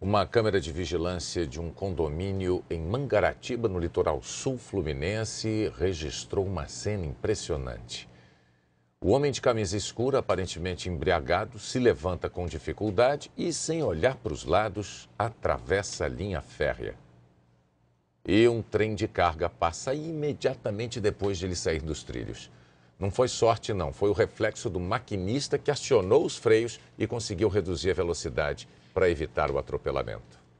Uma câmera de vigilância de um condomínio em Mangaratiba, no litoral sul fluminense, registrou uma cena impressionante. O homem de camisa escura, aparentemente embriagado, se levanta com dificuldade e, sem olhar para os lados, atravessa a linha férrea. E um trem de carga passa imediatamente depois de ele sair dos trilhos. Não foi sorte, não. Foi o reflexo do maquinista que acionou os freios e conseguiu reduzir a velocidade para evitar o atropelamento.